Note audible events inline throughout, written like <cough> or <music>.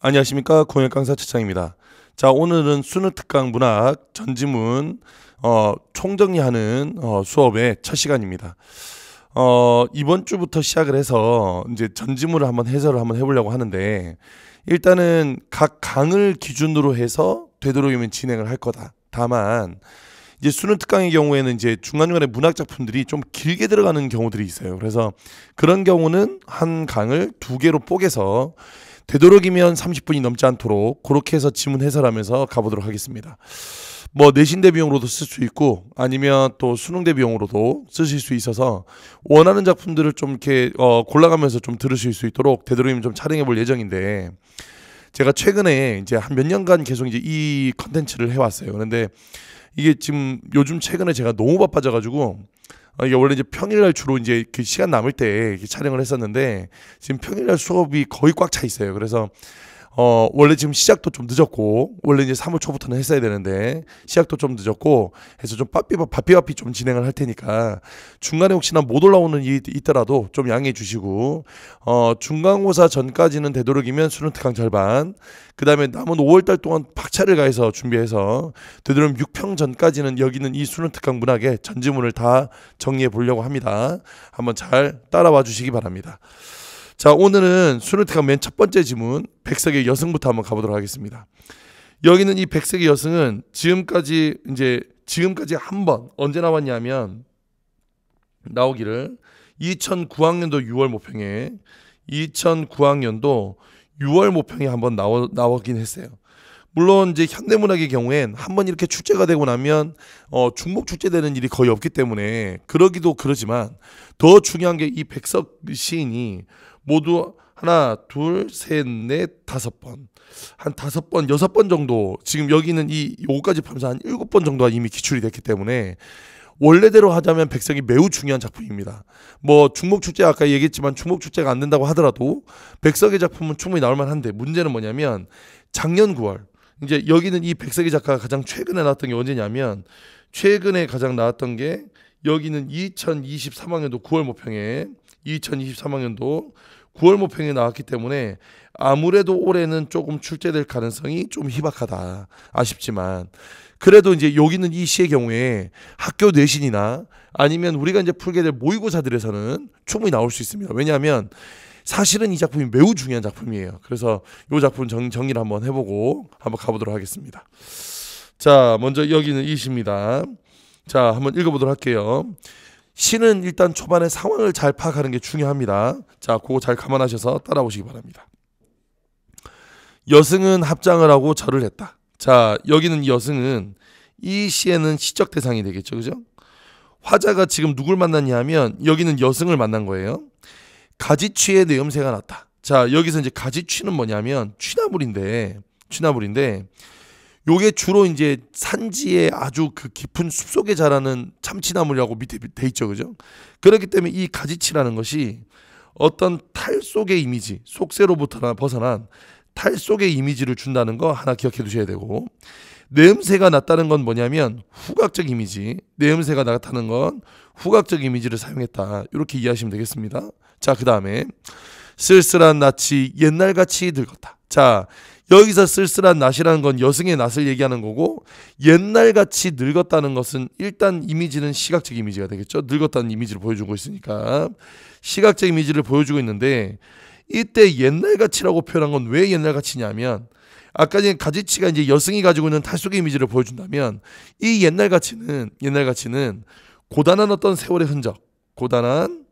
안녕하십니까 공연 강사 최창입니다. 자 오늘은 수능 특강 문학 전지문 어, 총정리하는 어, 수업의 첫 시간입니다. 어, 이번 주부터 시작을 해서 이제 전지문을 한번 해설을 한번 해보려고 하는데 일단은 각 강을 기준으로 해서 되도록이면 진행을 할 거다. 다만 이제 수능 특강의 경우에는 이제 중간중간에 문학 작품들이 좀 길게 들어가는 경우들이 있어요. 그래서 그런 경우는 한 강을 두 개로 뽀개서 되도록이면 30분이 넘지 않도록 그렇게 해서 지문 해설하면서 가보도록 하겠습니다. 뭐 내신 대비용으로도 쓸 수 있고 아니면 또 수능 대비용으로도 쓰실 수 있어서 원하는 작품들을 좀 이렇게 어 골라가면서 좀 들으실 수 있도록 되도록이면 좀 촬영해 볼 예정인데 제가 최근에 이제 한 몇 년간 계속 이제 이 컨텐츠를 해왔어요. 그런데 이게 지금 요즘 최근에 제가 너무 바빠져가지고 아, 이게 원래 이제 평일날 주로 이제 그 시간 남을 때 촬영을 했었는데 지금 평일날 수업이 거의 꽉 차 있어요. 그래서 어, 원래 지금 시작도 좀 늦었고, 원래 이제 3월 초부터는 했어야 되는데, 시작도 좀 늦었고, 해서 좀 빠삐바, 바삐바삐 좀 진행을 할 테니까, 중간에 혹시나 못 올라오는 일이 있더라도 좀 양해해 주시고, 어, 중간고사 전까지는 되도록이면 수능 특강 절반, 그 다음에 남은 5월달 동안 박차를 가해서 준비해서, 되도록 6평 전까지는 여기는 이 수능 특강 문학의 전지문을 다 정리해 보려고 합니다. 한번 잘 따라와 주시기 바랍니다. 자, 오늘은 수능택한 맨첫 번째 지문, 백석의 여승부터 한번 가보도록 하겠습니다. 여기는 이 백석의 여승은 지금까지 이제 지금까지 한 번 언제 나왔냐면 나오기를 2009학년도 6월 모평에 2009학년도 6월 모평에 한번 나와 나오긴 했어요. 물론 이제 현대문학의 경우엔 한번 이렇게 축제가 되고 나면 어, 중복 축제되는 일이 거의 없기 때문에 그러기도 그러지만 더 중요한 게 이 백석 시인이 모두 하나, 둘, 셋, 넷, 다섯 번. 한 다섯 번, 여섯 번 정도. 지금 여기는 이 요거까지 포함해서 한 일곱 번 정도가 이미 기출이 됐기 때문에 원래대로 하자면 백성이 매우 중요한 작품입니다. 뭐 중목 축제 아까 얘기했지만 중목 축제가 안 된다고 하더라도 백석의 작품은 충분히 나올 만한데 문제는 뭐냐면 작년 9월 이제 여기는 이 백석의 작가가 가장 최근에 나왔던 게 언제냐면 최근에 가장 나왔던 게 여기는 2023학년도 9월 모평에 2023학년도 9월 모평에 나왔기 때문에 아무래도 올해는 조금 출제될 가능성이 좀 희박하다. 아쉽지만 그래도 이제 여기 있는 이 시의 경우에 학교 내신이나 아니면 우리가 이제 풀게 될 모의고사들에서는 충분히 나올 수 있습니다. 왜냐하면 사실은 이 작품이 매우 중요한 작품이에요. 그래서 이 작품 정, 정리를 한번 해보고 한번 가보도록 하겠습니다. 자, 먼저 여기는 이시입니다. 자, 한번 읽어보도록 할게요. 신은 일단 초반에 상황을 잘 파악하는 게 중요합니다. 자, 그거 잘 감안하셔서 따라오시기 바랍니다. 여승은 합장을 하고 절을 했다. 자, 여기는 여승은 이 시에는 시적 대상이 되겠죠. 그죠? 화자가 지금 누굴 만났냐 하면 여기는 여승을 만난 거예요. 가지취에 내음새가 났다. 자, 여기서 이제 가지취는 뭐냐면 취나물인데 취나물인데 요게 주로 이제 산지에 아주 그 깊은 숲속에 자라는 참치나물이라고 밑에 돼 있죠. 그죠? 그렇기 때문에 이 가지치라는 것이 어떤 탈 속의 이미지, 속세로부터 벗어난 탈 속의 이미지를 준다는 거 하나 기억해 두셔야 되고 냄새가 났다는 건 뭐냐면 후각적 이미지, 냄새가 나타나는 건 후각적 이미지를 사용했다. 이렇게 이해하시면 되겠습니다. 자, 그 다음에 쓸쓸한 낯이 옛날같이 늙었다. 자, 여기서 쓸쓸한 낯이라는 건 여성의 낯을 얘기하는 거고 옛날같이 늙었다는 것은 일단 이미지는 시각적 이미지가 되겠죠. 늙었다는 이미지를 보여주고 있으니까 시각적 이미지를 보여주고 있는데 이때 옛날같이라고 표현한 건 왜 옛날같이냐면 아까 전 가지치가 이제 여성이 가지고 있는 탈속의 이미지를 보여준다면 이 옛날같이는 옛날같이는 고단한 어떤 세월의 흔적, 고단한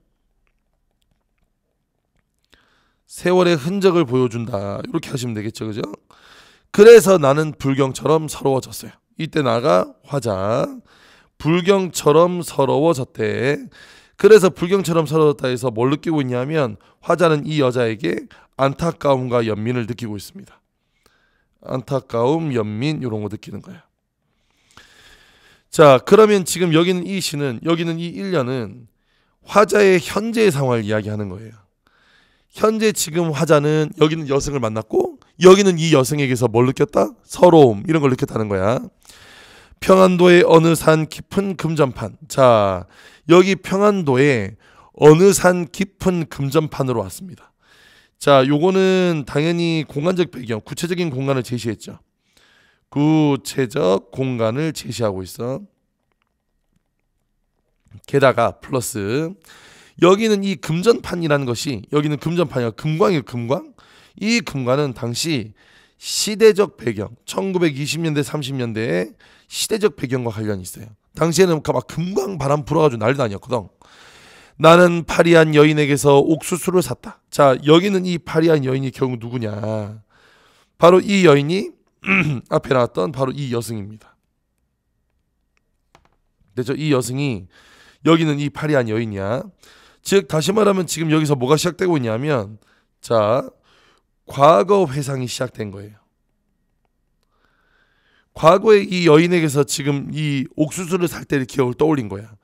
세월의 흔적을 보여준다. 이렇게 하시면 되겠죠. 그죠? 그래서 나는 불경처럼 서러워졌어요. 이때 나가 화장. 불경처럼 서러워졌대. 그래서 불경처럼 서러웠다 해서 뭘 느끼고 있냐면 화자는 이 여자에게 안타까움과 연민을 느끼고 있습니다. 안타까움, 연민 이런 거 느끼는 거야. 자, 그러면 지금 여기는 이 시는 여기는 이 1년은 화자의 현재 상황을 이야기하는 거예요. 현재 지금 화자는 여기는 여성을 만났고 여기는 이 여성에게서 뭘 느꼈다? 서러움 이런 걸 느꼈다는 거야. 평안도의 어느 산 깊은 금전판. 자, 여기 평안도에 어느 산 깊은 금전판으로 왔습니다. 자, 요거는 당연히 공간적 배경, 구체적인 공간을 제시했죠. 구체적 공간을 제시하고 있어. 게다가 플러스 여기는 이 금전판이라는 것이 여기는 금전판이야 금광이에요 금광 이 금관은 당시 시대적 배경 1920년대 3 0년대의 시대적 배경과 관련이 있어요 당시에는 막 금광 바람 불어가지고 난리도 아니었거든 나는 파리한 여인에게서 옥수수를 샀다 자 여기는 이 파리한 여인이 결국 누구냐 바로 이 여인이 <clears throat> 앞에 나왔던 바로 이 여승입니다 그죠 이 여승이 여기는 이 파리한 여인이야 즉 다시 말하면 지금 여기서 뭐가 시작되고 있냐면 자 과거 회상이 시작된 거예요. 과거에 이 여인에게서 지금 이 옥수수를 살 때의 기억을 떠올린 거야.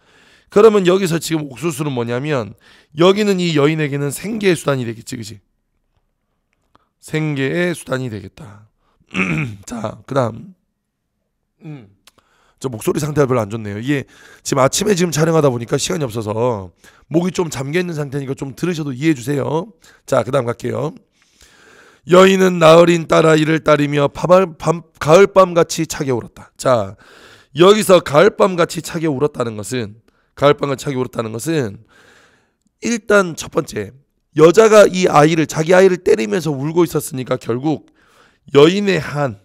그러면 여기서 지금 옥수수는 뭐냐면 여기는 이 여인에게는 생계의 수단이 되겠지, 그지? 생계의 수단이 되겠다. <clears throat> 자, 그다음. 음. 저 목소리 상태가 별로 안 좋네요. 이게 지금 아침에 지금 촬영하다 보니까 시간이 없어서 목이 좀 잠겨 있는 상태니까 좀 들으셔도 이해해 주세요. 자, 그다음 갈게요. 여인은 나으린 따라 이를 따르며 밤, 가을밤 같이 차게 울었다. 자, 여기서 가을밤 같이 차게 울었다는 것은 가을밤 같이 차게 울었다는 것은 일단 첫 번째 여자가 이 아이를 자기 아이를 때리면서 울고 있었으니까 결국 여인의 한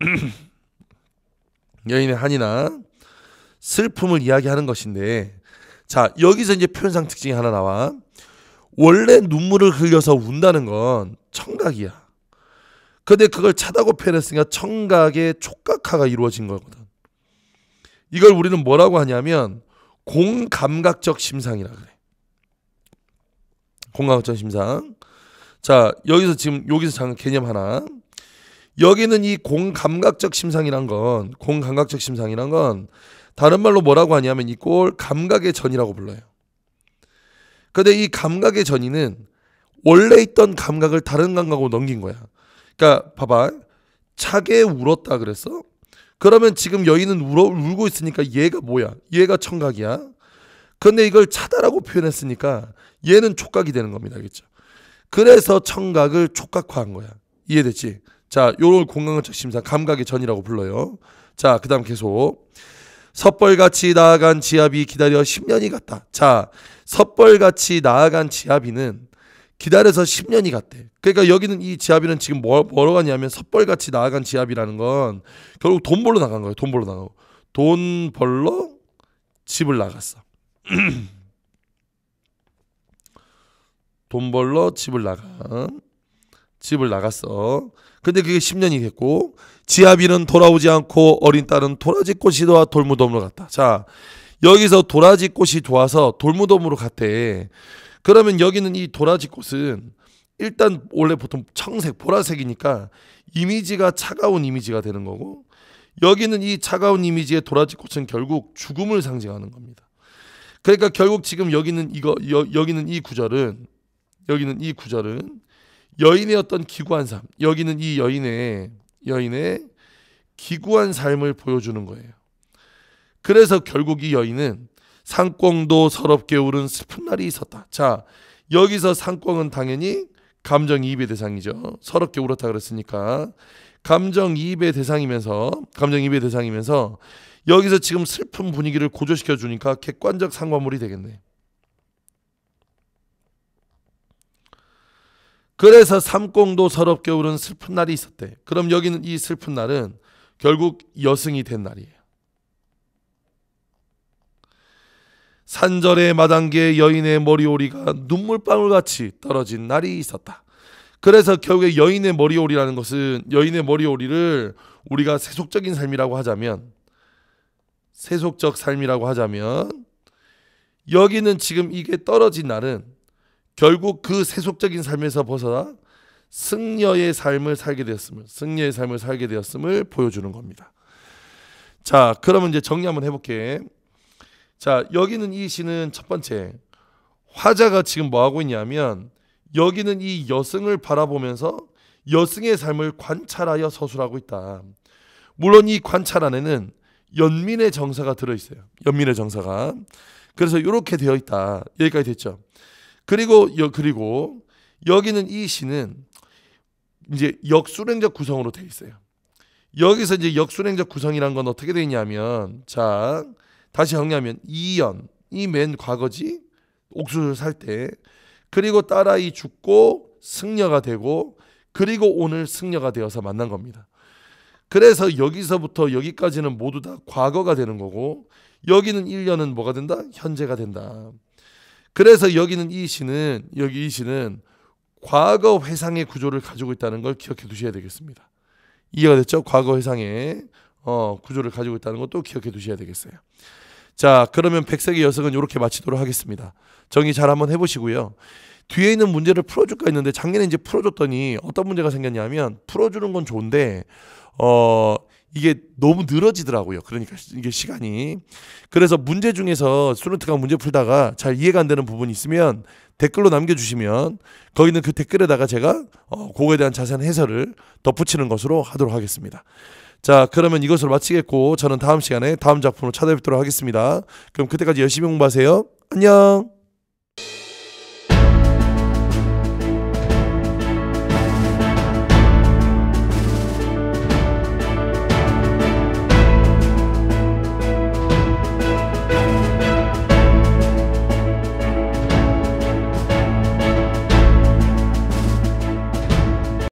<clears throat> 여인의 한이나 슬픔을 이야기하는 것인데 자 여기서 이제 표현상 특징이 하나 나와 원래 눈물을 흘려서 운다는 건 청각이야 근데 그걸 차다고 표현했으니까 청각의 촉각화가 이루어진 거거든 이걸 우리는 뭐라고 하냐면 공감각적 심상이라 그래 공감각적 심상 자 여기서 지금 여기서 잠깐 개념 하나 여기는 이 공감각적 심상이란 건 공감각적 심상이란 건 다른 말로 뭐라고 하냐면 이 꼴 감각의 전이라고 불러요. 근데 이 감각의 전이는 원래 있던 감각을 다른 감각으로 넘긴 거야. 그러니까 봐봐. 차게 울었다 그랬어? 그러면 지금 여인은 울어, 울고 있으니까 얘가 뭐야? 얘가 청각이야. 근데 이걸 차다라고 표현했으니까 얘는 촉각이 되는 겁니다. 알겠죠? 그래서 청각을 촉각화한 거야. 이해됐지? 자, 요런 공강적 심사 감각의 전이라고 불러요. 자, 그다음 계속 섣벌같이 나아간 지압이 기다려 10년이 갔다. 자, 섣벌같이 나아간 지압이는 기다려서 10년이 갔대. 그러니까 여기는 이 지압이는 지금 뭐, 뭐로 가냐면 섣벌같이 나아간 지압이라는 건 결국 돈 벌러 나간 거예요. 돈 벌러 나가고. 돈 벌러 집을 나갔어. <clears throat> 돈 벌러 집을 나간 집을 나갔어. 근데 그게 10년이 됐고 지아비는 돌아오지 않고 어린 딸은 도라지 꽃이와 돌무덤으로 갔다. 자 여기서 도라지 꽃이 좋아서 돌무덤으로 갔대. 그러면 여기는 이 도라지 꽃은 일단 원래 보통 청색 보라색이니까 이미지가 차가운 이미지가 되는 거고 여기는 이 차가운 이미지의 도라지 꽃은 결국 죽음을 상징하는 겁니다. 그러니까 결국 지금 여기는 이거 여, 여기는 이 구절은 여기는 이 구절은 여인의 어떤 기구한 삶 여기는 이 여인의 여인의 기구한 삶을 보여주는 거예요. 그래서 결국 이 여인은 상꽁도 서럽게 울은 슬픈 날이 있었다. 자 여기서 상꽁은 당연히 감정이입의 대상이죠. 서럽게 울었다 그랬으니까 감정이입의 대상이면서 감정이입의 대상이면서 여기서 지금 슬픈 분위기를 고조시켜 주니까 객관적 상관물이 되겠네. 그래서 삼공도 서럽게 울은 슬픈 날이 있었대. 그럼 여기는 이 슬픈 날은 결국 여승이 된 날이에요. 산절의 마당계 여인의 머리오리가 눈물방울같이 떨어진 날이 있었다. 그래서 결국에 여인의 머리오리라는 것은 여인의 머리오리를 우리가 세속적인 삶이라고 하자면 세속적 삶이라고 하자면 여기는 지금 이게 떨어진 날은 결국 그 세속적인 삶에서 벗어나 승려의 삶을 살게 되었음을 승려의 삶을 살게 되었음을 보여주는 겁니다. 자, 그러면 이제 정리 한번 해볼게. 자, 여기는 이 시는 첫 번째 화자가 지금 뭐 하고 있냐면 여기는 이 여승을 바라보면서 여승의 삶을 관찰하여 서술하고 있다. 물론 이 관찰 안에는 연민의 정사가 들어 있어요. 연민의 정사가. 그래서 이렇게 되어 있다. 여기까지 됐죠. 그리고 그리고 여기는 이 시는 이제 역술행적 구성으로 되어 있어요. 여기서 이제 역술행적 구성이란 건 어떻게 되냐면 자 다시 정리하면 이연이 맨 과거지 옥수수살때 그리고 딸아이 죽고 승려가 되고 그리고 오늘 승려가 되어서 만난 겁니다. 그래서 여기서부터 여기까지는 모두 다 과거가 되는 거고 여기는 1년은 뭐가 된다? 현재가 된다. 그래서 여기는 이 시는 여기 이 시는 과거 회상의 구조를 가지고 있다는 걸 기억해 두셔야 되겠습니다. 이해가 됐죠? 과거 회상의 어, 구조를 가지고 있다는 것도 기억해 두셔야 되겠어요. 자, 그러면 백색의 여성은 이렇게 마치도록 하겠습니다. 정의 잘 한번 해보시고요. 뒤에 있는 문제를 풀어줄까 했는데 작년에 이제 풀어줬더니 어떤 문제가 생겼냐면 풀어주는 건 좋은데 어 이게 너무 늘어지더라고요. 그러니까 이게 시간이. 그래서 문제 중에서 수능특강 문제 풀다가 잘 이해가 안 되는 부분이 있으면 댓글로 남겨주시면 거기는 그 댓글에다가 제가 어, 그거에 대한 자세한 해설을 덧붙이는 것으로 하도록 하겠습니다. 자, 그러면 이것으로 마치겠고 저는 다음 시간에 다음 작품으로 찾아뵙도록 하겠습니다. 그럼 그때까지 열심히 공부하세요. 안녕!